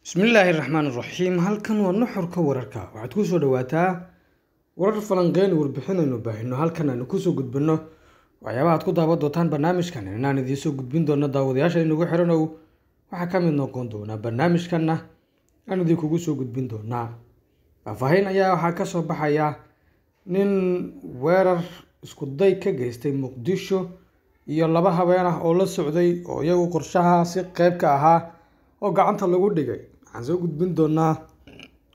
bismillaahi raxmaan iraxiim halkan waa nuxurka wararka waxaad kusoo dhawaataa warar falanqeyn warbixin aynu baahino halkan aynu kusoo gudbino waxyaabaha aad ku daawan doontaan barnaamijkan inaan idiinsoo gudbin doono daawadayaasha inagu xiran waxaa ka mid noqon doonaa barnaamijkanna aan idiin kugu soo gudbin doonaa faahfaahin ayaa waxaa kasoo baxaya nin weerar iskuday ka geystay muqdisho iyo laba habeen ah oo la socday oo iyagu qorshaha si qeyb ka ahaa oo gacanta lagu dhigay waxaan soo gudbin doonaa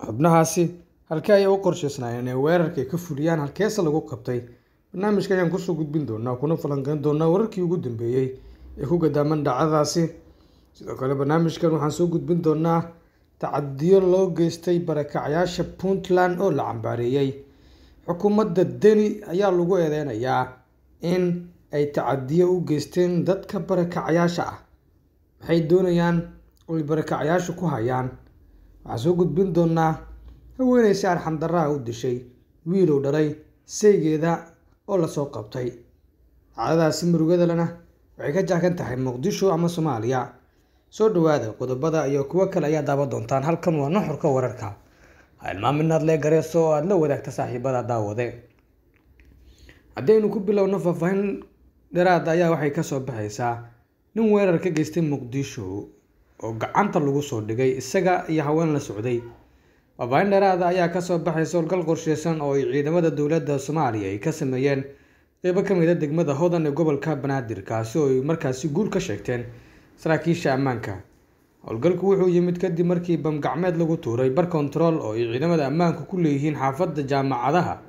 xubnahaasi halkee ayay u qorshaysnaayeen inay weerarka ay ka fuliyaan halkeese lagu qabtay barnaamijka ayaan kusoo gudbin doonaa kuna falanqeyn doonaa wararkii ugu dambeeyey ee ku gadaaman dhacdadaasi sidoo kale barnaamijkan waxaan soo gudbin doonaa tacadiyo loo geystay barakacyaasha puntland oo la cambaareeyey xukuumadda deni ayaa lagu eedeynayaa in ay tacadiyo u geysteen dadka barakacyaasha ah waxay doonayaan oy barakacyaashu ku hayaan waxaan soo gudbin doonaa haweenay si u dishay wiilow dhalay saygeeda oo lasoo qabtay caadadaasi murugadalena waxay ka jaakan tahay muqdisho ama soomaaliya soo dhowaada qodobada iyo kuwo kale ayaa daawan doontaan halkan waa nuxurka wararka ha ilmaaminaad lee gareyso oo aada la wadaagta saaxiibada daawade haddaynu ku bilowno faahfaahin dheeraada ah ayaa waxay kasoo baxaysaa nin weerar ka geystay muqdisho oo gacanta lagu soo dhigay isaga iyo haween la socday faafaahin dheeraada ayaa kasoo baxay sowrgal qorsheysan oo ay ciidamada dowladda soomaaliya ay ka sameeyeen qeybo ka mid a ah degmada hodan ee gobolka banaadir kaasi oo ay markaasi guul ka sheegteen saraakiisha ammaanka howlgalku wuxuu yimid kadib markii bamgacmeed lagu tuuray bar kontarool oo ay ciidamada ammaanku ku leeyihiin xaafadda jaamacadaha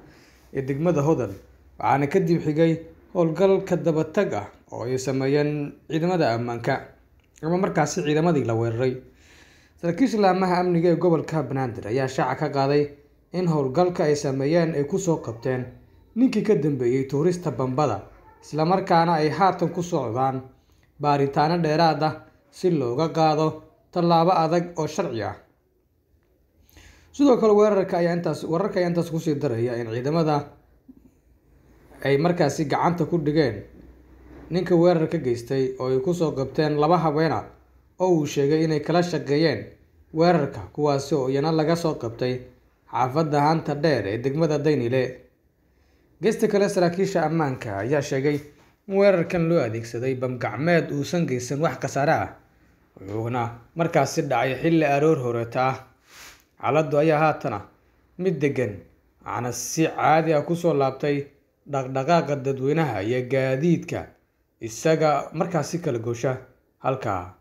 ee degmada hodan waxaana kadib xigay howlgal ka dabatag ah oo ay sameeyeen ciidamada ammaanka ama markaasi ciidamadii la weeraray saraakiisha laamaha amniga ee gobolka banaadir ayaa shaaca ka qaaday in howlgalka ay sameeyeen ay kusoo qabteen ninkii ka dambeeyey tuurista bambada islamarkaana ay haatan ku socdaan baaritaano dheeraad ah si looga qaado tallaabo adag oo sharci ah sidoo kale weerarka ayaa intaas wararka ayaa intaas kusii daraya in ciidamada ay markaasi gacanta ku dhigeen ninka weerar ka geystay oo ay kusoo gabteen laba habeena oo uu sheegay inay kala shaqeeyeen weerarka kuwaasi oo iyana laga soo qabtay xaafadda haanta dheer ee degmada daynile geysta kale saraakiisha ammaanka ayaa sheegay in weerarkan loo adeegsaday bamgacmeed uusan geysan wax khasaare ah wuxuuna markaasi dhacay xilli aroor horeeta ah xaaladdu ayaa haatana mid deggan waxaana si caadi ah kusoo laabtay dhaqdhaqaaqa dadweynaha iyo gaadiidka isaga markaasi kala goosha halkaa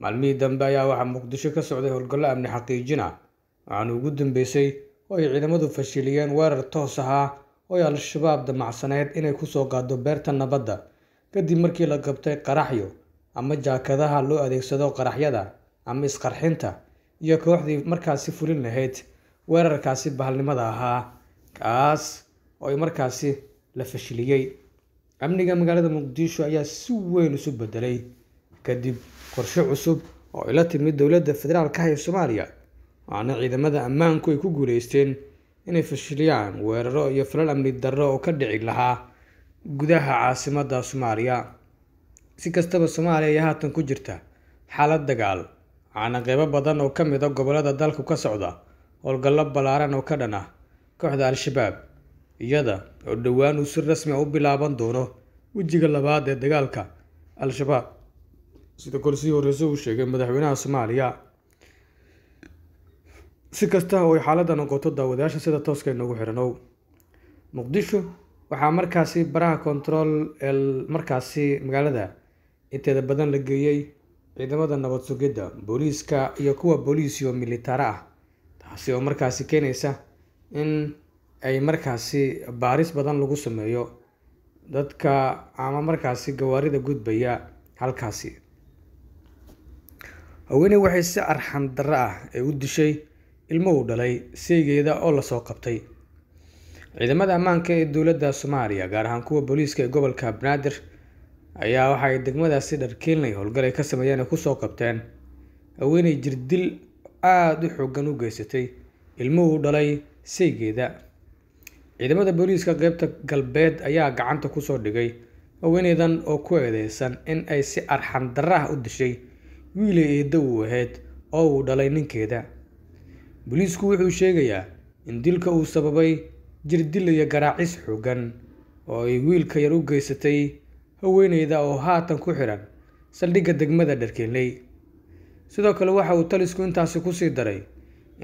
maalmihii dambe ayaa waxaa muqdisho ka socday howlgallo amni xaqiijina waxaanu ugu dambeysay oo ay ciidamadu fashiliyeen weerar toos ahaa oo al-shabaab damacsanayd inay kusoo gaado beerta nabadda kadib markii la qabtay qaraxyo ama jaakadaha loo adeegsado qaraxyada ama isqarxinta iyo kooxdii markaasi fulin lahayd weerarkaasi bahalnimada ahaa kaas oo markaasi la fashiliyey amniga magaalada muqdisho ayaa si weyn isu bedelay kadib qorshe cusub oo ila timid dowladda federaalka ee soomaaliya waxaana ciidamada ammaanku ay ku guuleysteen inay fashiliyaan weeraro iyo falal amni darro oo ka dhici lahaa gudaha caasimadda soomaaliya si kastaba soomaaliya ayaa haatan ku jirta xaalad dagaal aana qeybo badan oo ka mid a ah gobollada dalku ka socda howlgallo ballaaran oo ka dhan ah kooxda al-shabaab iyada oo dhowaan uu si rasmi a ah u bilaaban doono wejiga labaad ee dagaalka al-shabaab sida korsii horeyse uu sheegay madaxweynaha soomaaliya si kasta oo ay xaaladda noqoto daawadayaasha sida tooska inagu xiranow muqdisho waxaa markaasi baraha controol ee markaasi magaalada inteeda badan la geeyey ciidamada nabad sugidda booliiska iyo kuwa booliis iyo militara ah taasi oo markaasi keenaysa in ay markaasi baaris badan lagu sameeyo dadka ama markaasi gawaarida gudbaya halkaasi haweeney waxay si arxan darro ah ay u dishay ilmo uu dhalay seeygeeda oo lasoo qabtay ciidamada ammaanka ee dowladda soomaaliya gaar ahaan kuwa booliiska ee gobolka banaadir ayaa waxaay ay degmadaasi dharkiinlay howlgalay ka sameeyeen ay ku soo qabteen haweeney jirdil aada u xoogan u geysatay ilmo uu dhalay seeygeeda ciidamada booliiska qaybta galbeed ayaa gacanta kusoo dhigay haweeneydan oo ku eedeysan in ay si arxan darra ah u dishay wiilay eedda uu ahayd oo uu dhalay ninkeeda booliisku wuxuu sheegayaa in dilka uu sababay jir dilaya garaacis xoogan oo ay wiilka yar u geysatay haweeneyda oo haatan ku xidhan saldhigga degmada dharkeeley sidoo kale waxa uu talisku intaasi ku sii daray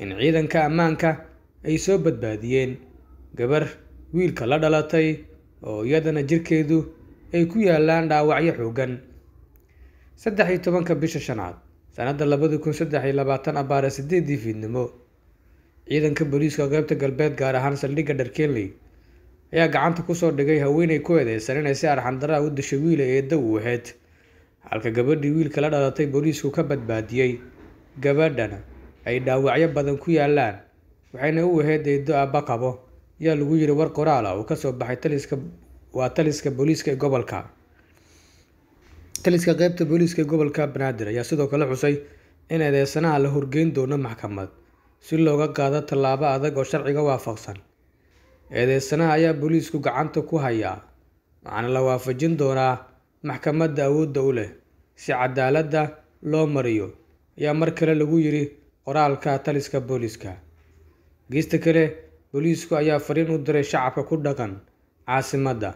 in ciidanka ammaanka ay soo badbaadiyeen gabar wiilka la dhalatay oo iyadana jirkeedu ay ku yaalaan dhaawacyo xoogan saddex iyo tobanka bisha shanaad sanadda labadi kun saddex iyo labaatan abaare sideedii fiidnimo ciidanka booliiska qaybta galbeed gaar ahaan saldhigga dharkenley ayaa gacanta kusoo dhigay haweenay ku eedeysan inay si arxandaraa u dashay wiila eedda uu aheyd halka gabadhii wiilka la dhalatay booliisku ka badbaadiyey gabadhana ay dhaawacyo badan ku yaalaan waxayna u aheyd eeddo aabba qabo ayaa lagu yiri war qoraal ah uu kasoo baxay taliska waa taliska booliiska ee gobolka taliska qeybta booliiska ee gobolka banaadir ayaa sidoo kale xusay in eedeysanaha la horgeyn doono maxkamad si looga qaado tallaabo adag oo sharciga waafaqsan eedeesanaha ayaa booliisku gacanta ku hayaa waxaana la waafajin doonaa maxkamadda awoodda u leh si cadaaladda loo mariyo ayaa mar kale lagu yiri qoraalka taliska booliiska geesta kale boliisku ayaa fariin u diray shacabka ku dhaqan caasimadda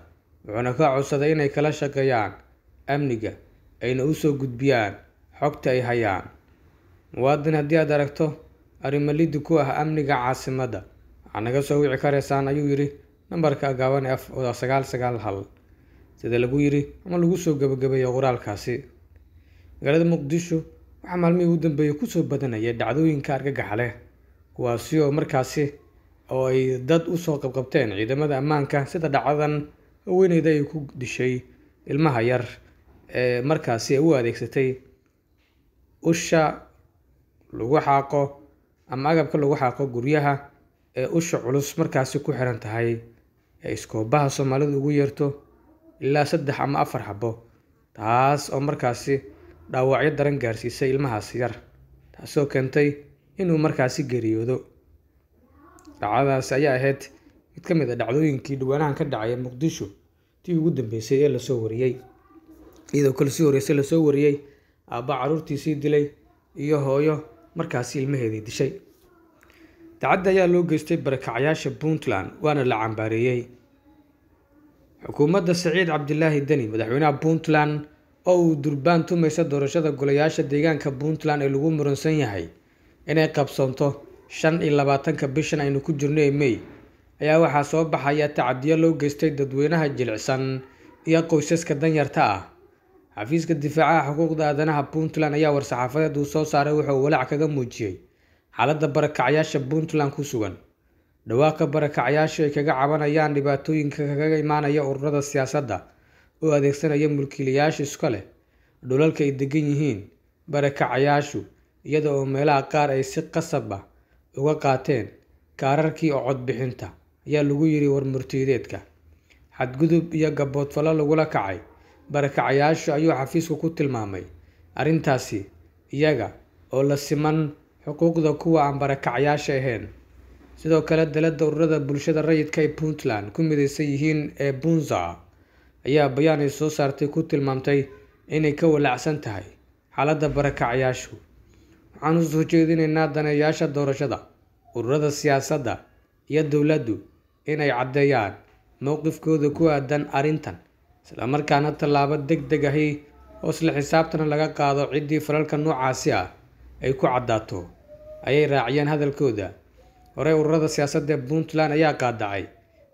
wuxuuna ka codsaday inay kala shaqeeyaan amniga ayna u soo gudbiyaan xogta ay hayaan muwaadin haddii aad aragto arrimalliddi ku ah amniga caasimadda waxaad naga soo wici karaysaan ayuu yidhi nambarka gaaban ee sagaal sagaal hal sida lagu yidhi ama lagu soo gabagabeeyo qoraalkaasi magaalada muqdisho waxaa maalmihii ugu dambeeyey kusoo badanayay dhacdooyinka argagaxa leh kuwaasi oo markaasi oo ay dad u soo qabqabteen ciidamada ammaanka sida dhacdadan haweeneyda ay ku dishay ilmaha yar ee markaasi ay u adeegsatay usha lagu xaaqo ama agabka lagu xaaqo guryaha ee usha culus markaasi ku xiran tahay ee iskoobaha soomaalidu ugu yeerto ilaa saddex ama afar xabo taas oo markaasi dhaawacyo daran gaarsiisay ilmahaas yar taasoo keentay inuu markaasi geeriyoodo dhacdadaas ayaa ahayd mid ka mid a ah dhacdooyinkii dhawaanahan ka dhacaya muqdisho tii ugu dambeysay ee lasoo wariyey iyadoo kol si horeyse lasoo wariyey aabba caruurtiisii dilay iyo hooyo markaasi ilmaheedii dishay dacadda ayaa loo geystay barakacyaasha puntland waana la cambaareeyey xukuumadda saciid cabdilaahi deni madaxweynaha puntland oo uu durbaan tumaysa doorashada golayaasha deegaanka puntland ee lagu muransan yahay inay qabsanto shan iyo labaatanka bishan aynu ku jirno ee mey ayaa waxaa soo baxaya tacadiyo loo geystay dadweynaha jilicsan iyo qoysaska danyarta ah xafiiska difaacaha xuquuqda aadanaha puntland ayaa war-saxaafadeed uu soo saaray wuxuu walaac kaga muujiyey xaaladda barakacyaasha puntland ku sugan dhawaaqa barakacyaasha ay kaga cabanayaan dhibaatooyinka kaga imaanaya ururada siyaasadda oo adeegsanaya mulkiilayaasha iska leh dhulalka ay degan yihiin barakacayaashu iyada oo meelaha qaar ay si qasab ah uga qaateen kaararkii oo codbixinta ayaa lagu yiri war murtiyideedka xadgudub iyo gaboodfallo lagula kacay barakacyaashu ayuu xafiisku ku tilmaamay arrintaasi iyaga oo la siman xuquuqda kuwa aan barakacyaasha ahayn sidoo kale dalada ururada bulshada rayidka ee puntland ku midaysan yihiin ee bunza ayaa bayaan ay soo saartay ku tilmaamtay inay ka walacsan tahay xaaladda barakacyaashu waxaan u soo jeedinaynaa daneeyaasha doorashada ururada siyaasadda iyo dowladdu inay caddeeyaan mowqifkooda ku aadan arrintan isla markaana tallaabo deg deg ahi oo isla xisaabtana laga qaado ciddii falalka noocaasi ah ay ku caddaato ayay raaciyeen hadalkooda horey ururada siyaasadda ee puntland ayaa qaadacay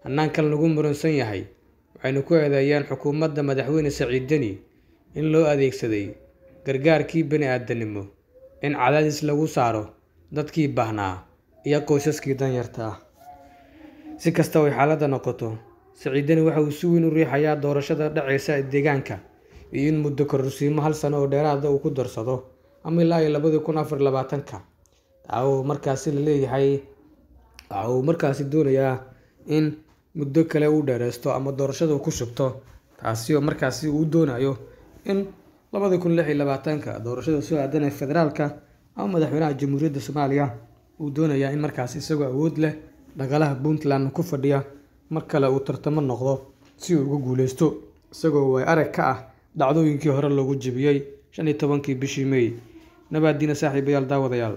hannaankan lagu muransan yahay waxaynu ku eedeeyeen xukuumadda madaxweyne saciideni in loo adeegsaday gargaarkii bani aadanimo in cadaadis lagu saaro dadkii baahnaa iyo qoysaskii danyarta ah si kasta ay xaaladda noqoto siciidani waxa uu si weyn u riixayaa doorashada dhacaysa deegaanka iyo in muddo kororsiimo hal sano oo dheeraada ah uu ku darsado ama ilaa iyo labadii kun afar labaatanka waxauu markaasi laleeyahay waxa uu markaasi doonayaa in muddo kale uu dheereysto ama doorashada uu ku shubto taasi oo markaasi uu doonayo in labadii kun lix iyo labaatanka doorashada soo aadan ee federaalka ama madaxweynaha jamhuuriyadda soomaaliya uu doonayaa in markaasi isagoo awood leh dhaqalaha puntland ku fadhiya mar kale uu tartamo noqdo si uu uga guuleysto isagoo waay arag ka ah dhacdooyinkii hore loogu jebiyey shan iyo tobankii bishii mey nabaaddiina saaxiibayaal daawadayaal